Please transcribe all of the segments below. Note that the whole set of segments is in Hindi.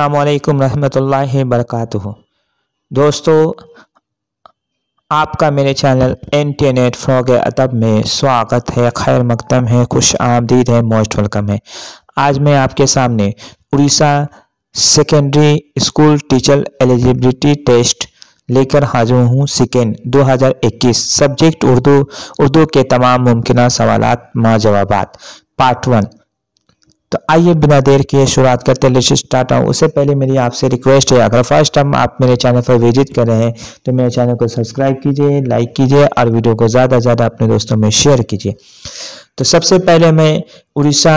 असलकम रहमतुल्लाहि वरकatuह दोस्तों आपका मेरे चैनल एन टी नेट फ्रॉग अदब में स्वागत है खैर मकदम है खुश आमदीद है मोस्ट वेलकम है आज मैं आपके सामने Orissa secondary school teacher eligibility test लेकर हाजिर हूँ सेकेंड 2021 सब्जेक्ट उर्दू उर्दू के तमाम मुमकिन सवाल माँ जवाब पार्ट वन तो आइए बिना देर किए शुरुआत करते हैं लेट स्टार्ट आऊँ उससे पहले मेरी आपसे रिक्वेस्ट है अगर फर्स्ट टाइम आप मेरे चैनल पर विजिट कर रहे हैं तो मेरे चैनल को सब्सक्राइब कीजिए लाइक कीजिए और वीडियो को ज़्यादा से ज़्यादा अपने दोस्तों में शेयर कीजिए तो सबसे पहले मैं Orissa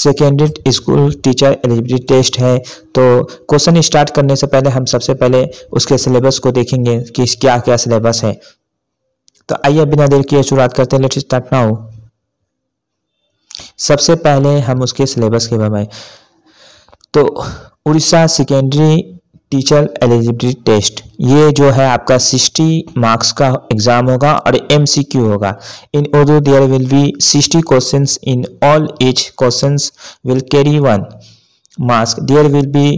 secondary school teacher eligibility test है तो क्वेश्चन स्टार्ट करने से पहले हम सबसे पहले उसके सिलेबस को देखेंगे कि क्या क्या सिलेबस है तो आइए बिना देर किए शुरुआत करते हैं लेट स्टार्ट हो सबसे पहले हम उसके सिलेबस के बारे में तो Orissa secondary teacher eligibility test ये जो है आपका 60 मार्क्स का एग्ज़ाम होगा और एमसीक्यू होगा in Urdu there will be 60 questions in all as questions will carry one marks there will be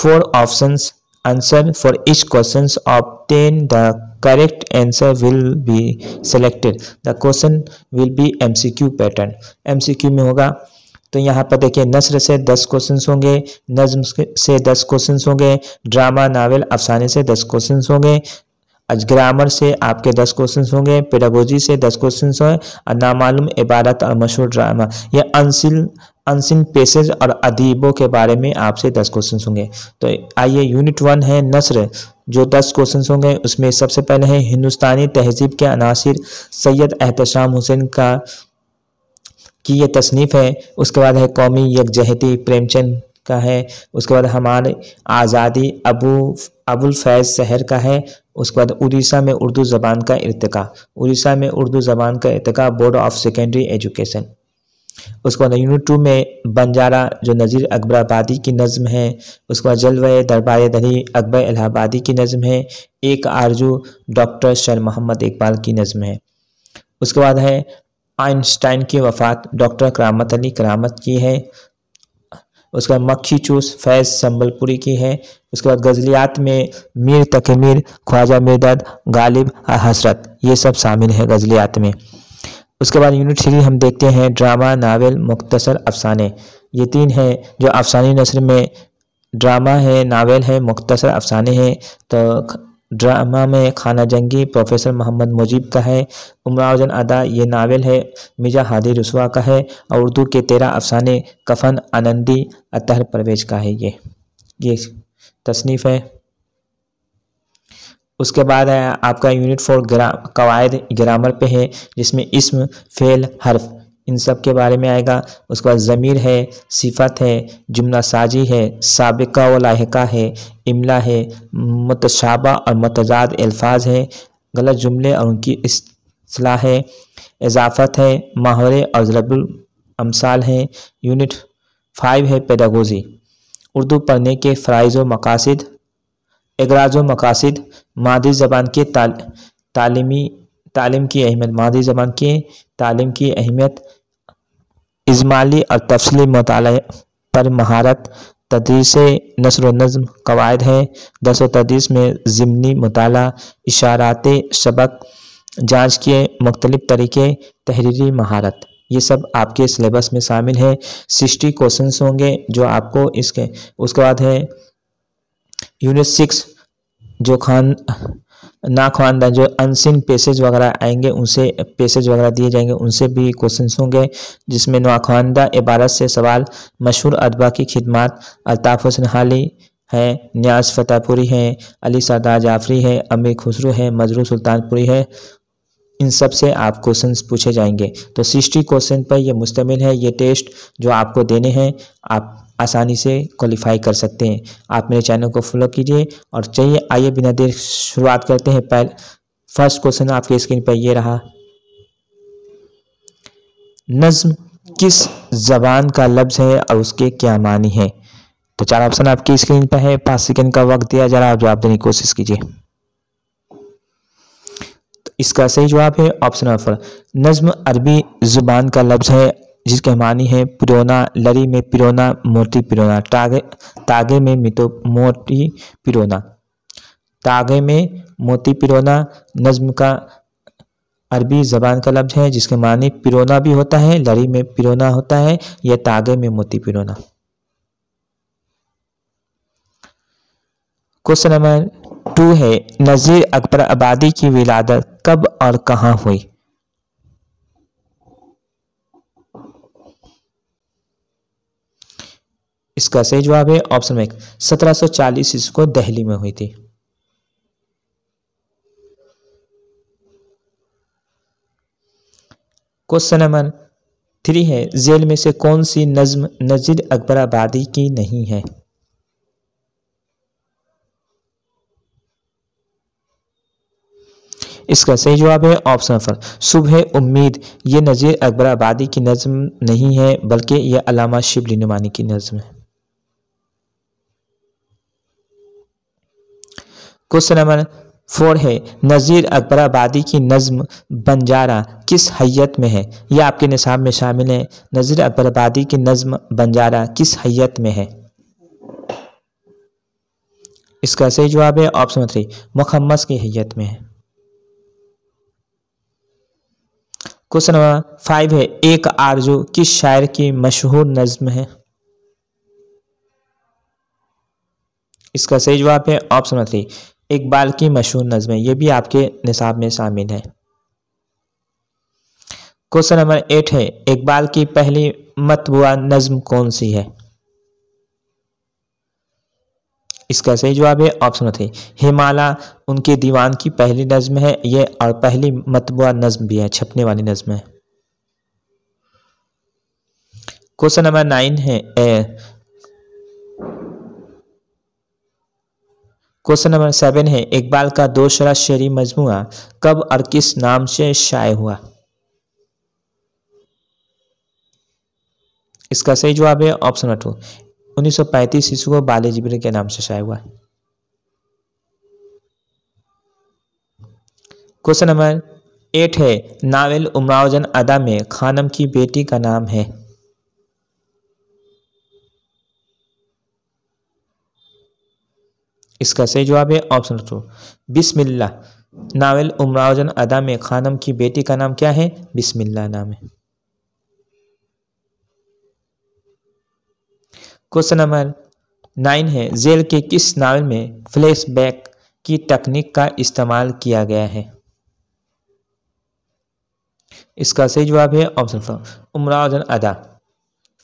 four options answer for each questions obtain the correct answer will be selected the question will be mcq pattern mcq में होगा तो यहाँ पर देखिए नसर से दस क्वेश्चन होंगे नज्म से दस क्वेश्चन होंगे ड्रामा नावल अफसाने से दस क्वेश्चन होंगे ग्रामर से आपके दस क्वेश्चन होंगे पेडागोजी से दस क्वेश्चन होंगे और नामालूम इबारत और मशहूर ड्रामा यह अनसिल अनसिन पेसेज और अदीबों के बारे में आपसे दस क्वेश्चन होंगे तो आइए यूनिट वन है नसर जो दस क्वेश्चन होंगे उसमें सबसे पहले है हिंदुस्तानी तहजीब के अनासर सैयद एहतशाम हुसैन का की ये तसनीफ़ है उसके बाद है कौमी यकजहती प्रेमचंद का है उसके बाद हमारे आज़ादी अबू अबुल फैज़ शहर का है उसके बाद उड़ीसा में उर्दू ज़बान का इरतका उड़ीसा में उर्दू ज़बान का इरतका बोर्ड ऑफ सेकेंडरी एजुकेशन उसके बाद यूनिट टू में बंजारा जो नज़ीर अकबर आबादी की नज़म है उसके बाद जलव दरबार दही अकबर इलाहाबादी की नज़म है एक आरजू डॉक्टर शर मोहम्मद इकबाल की नज़म है उसके बाद है आइंस्टाइन की वफ़ात डॉक्टर करामत अली करामत की है उसके बाद मक्खी चूस फैज़ संबलपुरी की है उसके बाद गज़लियात में मीर तकमीर ख्वाजा मेदद गालिब और हसरत ये सब शामिल है गज़लियात में उसके बाद यूनिट थ्री हम देखते हैं ड्रामा नावल मुख्तसर अफसाने ये तीन हैं जो अफसानी नसर में ड्रामा है नावल है मुख्तसर अफसाने हैं तो ड्रामा में खाना जंगी प्रोफेसर मोहम्मद मुजीब का है उमरावजन अदा ये नावल है मिजा हादी रसवा का है और उर्दू के तेरह अफसाने कफन आनंदी अतहर परवेज का है ये ये तसनीफ़ है उसके बाद है आपका यूनिट फोर ग्रा कवायद ग्रामर पे है जिसमें इसम फेल हर्फ इन सब के बारे में आएगा उसके बाद ज़मीर है सिफत है जुमला साजी है सबका व लाहका है इमला है मतशाबा और मतजाद अल्फाज है गलत जुमले और उनकी असलाह है इजाफत है माहौरे और जरबुल अमसाल हैं यूनिट फाइव है पैदागोजी उर्दू पढ़ने के फ़रज़ व मकासद एगराज मकासद मादी ज़बान के ताल, तालीमी तालीम की अहमियत मादी ज़बान की तालीम की अहमियत इजमाली और तफसली मताल पर महारत तदरीस नसर व नज़म कवायद हैं दस व तदरीस में ज़मनी मताल इशारात सबक जाँच के मुख्तलिफ तरीके तहरीरी महारत ये सब आपके सिलेबस में शामिल है सिक्सटी क्वेश्चन होंगे जो आपको इसके उसके बाद है यूनिट सिक्स जो खान ना खानदान जो अनसिन पेसेज वगैरह आएंगे उनसे पेसेज वगैरह दिए जाएंगे उनसे भी क्वेश्चन होंगे जिसमें नाखानदा इबारत से सवाल मशहूर अदबा की खिदमत अल्ताफ़ हसन हाली है न्याज फतेहपुरी हैं अली सरदार जाफरी है अमीर खुसरू है मजरू सुल्तानपुरी है इन सब से आप क्वेश्चन पूछे जाएंगे तो सिक्सटी क्वेश्चन पर यह मुश्तमिल है ये टेस्ट जो आपको देने हैं आप आसानी से क्वालिफाई कर सकते हैं आप मेरे चैनल को फॉलो कीजिए और चाहिए आइए बिना देर शुरुआत करते हैं पहले फर्स्ट क्वेश्चन आपके स्क्रीन पर यह रहा नज्म किस जबान का लफ्ज़ है और उसके क्या मानी है तो चार ऑप्शन आपकी स्क्रीन पर है पाँच सेकेंड का वक्त दिया जा रहा है आप जवाब देने की कोशिश कीजिए तो इसका सही जवाब है ऑप्शन नंबर फोर नज्म अरबी ज़ुबान का लफ्ज़ है जिसके मानी है पिरोना लरी में पिरोना मोती पिरोना तागे तागे में मितो मोटी पिरोना तागे में मोती पिरोना नज्म का अरबी ज़बान का लफ्ज़ है जिसके मानी पिरोना भी होता है लड़ी में पिरोना होता है या तागे में मोती पिरोना क्वेश्चन नंबर टू है नज़ीर अकबर आबादी की विलादत कब और कहाँ हुई इसका सही जवाब है ऑप्शन एक सत्रह सौ चालीस इसको दहली में हुई थी क्वेश्चन नंबर थ्री है जेल में से कौन सी नज्म नजीर अकबर आबादी की नहीं है इसका सही जवाब है ऑप्शन नंबर सुबह उम्मीद ये नजीर अकबर आबादी की नज्म नहीं है बल्कि यह अलामा शिबली नुमानी की नज्म है क्वेश्चन नंबर फोर है नज़ीर अकबराबादी की नज़म बंजारा किस हैत में है यह आपके निसाब में शामिल है नज़ीर अकबराबादी की नज़म बंजारा किस हैत में है इसका सही जवाब है ऑप्शन थ्री मुखम्मस की हैत में है क्वेश्चन नंबर फाइव है एक आरजू किस शायर की मशहूर नज्म है इसका सही जवाब है ऑप्शन थ्री इकबाल की मशहूर नज़में ये भी आपके निसाब में शामिल हैं क्वेश्चन नंबर एट है इकबाल की पहली मतबुआ नज्म कौन सी है इसका सही जवाब है ऑप्शन थे हिमालय उनके दीवान की पहली नज़म है ये और पहली मतबुआ नज्म भी है छपने वाली नज़म है क्वेश्चन नंबर नाइन है क्वेश्चन नंबर सेवन है इकबाल का दूसरा शेरी मजमू कब और किस नाम से शाये हुआ इसका सही जवाब है ऑप्शन टू उन्नीस सौ को बाले जिब्र के नाम से शाये हुआ क्वेश्चन नंबर एट है नावेल उमरावजन अदा में खानम की बेटी का नाम है इसका सही जवाब है option two Bismillah novel Umrao Jaan Ada में खानम की बेटी का नाम क्या है बिस्मिल्ला नाम है क्वेश्चन नंबर नाइन है जेल के किस नावल में फ्लैशबैक की तकनीक का इस्तेमाल किया गया है इसका सही जवाब है ऑप्शन फोर उमरावजन अदा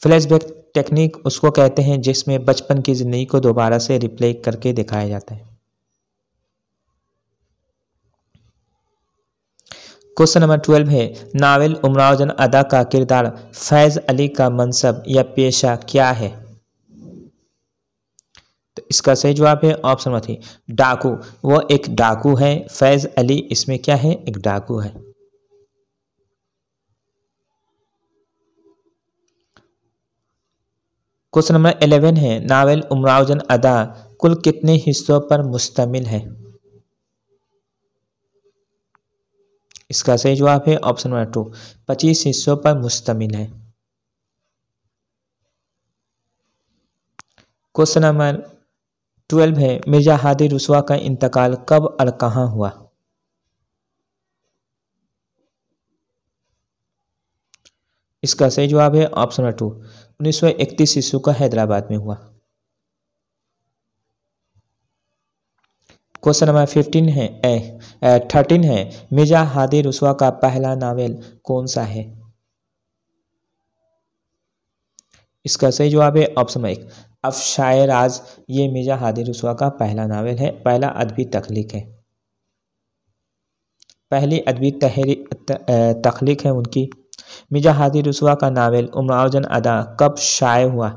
फ्लैशबैक टेक्निक उसको कहते हैं जिसमें बचपन की ज़िंदगी को दोबारा से रिप्ले करके दिखाया जाता है क्वेश्चन नंबर ट्वेल्व है नावल उमरावजन अदा का किरदार फैज़ अली का मनसब या पेशा क्या है तो इसका सही जवाब है ऑप्शन नंबर थ्री डाकू वो एक डाकू है फैज़ अली इसमें क्या है एक डाकू है क्वेश्चन नंबर एलेवन है नावल उमरावजन अदा कुल कितने हिस्सों पर मुश्तमिल है इसका सही जवाब है ऑप्शन नंबर टू पच्चीस हिस्सों पर मुश्तमिल है क्वेश्चन नंबर ट्वेल्व है मिर्जा हादी रसुआ का इंतकाल कब और कहाँ हुआ इसका सही जवाब है ऑप्शन नंबर टू उन्नीस सौ इकतीस ईस्वी का हैदराबाद में हुआ क्वेश्चन नंबर फिफ्टीन है ए थर्टीन है मिर्जा हादिर रुसवा का पहला नावल कौन सा है इसका सही जवाब है ऑप्शन नंबर एक अब शायर आज ये मिर्जा हादिर रुसवा का पहला नावल है पहला अदबी तखलीक है पहली अदबी तहरी तखलीक है उनकी मिर्जा हादी रसुआ का नावल उमाउजन अदा कब शाये हुआ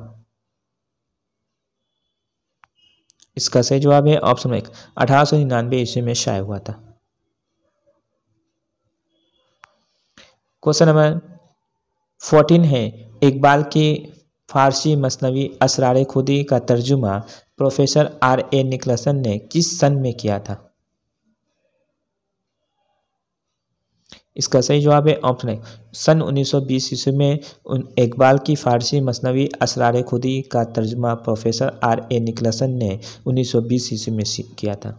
इसका सही जवाब है ऑप्शन एक अठारह सौ निन्यानवे ईस्वी में शाये हुआ था क्वेश्चन नंबर फोर्टीन है इकबाल की फारसी मसनवी असरार खुदी का तर्जुमा प्रोफेसर आर ए निकलसन ने किस सन में किया था इसका सही जवाब है ऑप्शन है सन 1920 ईस्वी में इकबाल की फारसी मसनवी असरार खुदी का तर्जमा प्रोफेसर आर ए निकलसन ने 1920 ईस्वी में किया था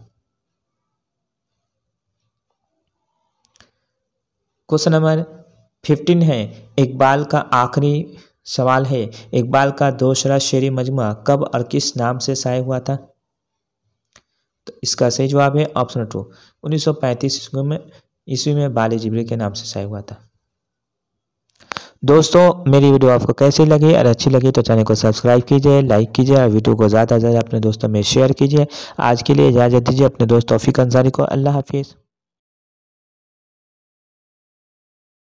क्वेश्चन नंबर फिफ्टीन है इकबाल का आखिरी सवाल है इकबाल का दूसरा शेरी मजमा कब और किस नाम से शायद हुआ था तो इसका सही जवाब है ऑप्शन टू उन्नीस सौ में ईस्वी में बाली जिबरी के नाम से शाया हुआ था दोस्तों मेरी वीडियो आपको कैसी लगी और अच्छी लगी तो चैनल को सब्सक्राइब कीजिए लाइक कीजिए और वीडियो को ज़्यादा से ज़्यादा अपने दोस्तों में शेयर कीजिए आज के लिए इजाज़त दीजिए अपने दोस्त तोफ़ी अंसारी को अल्लाह हाफिज़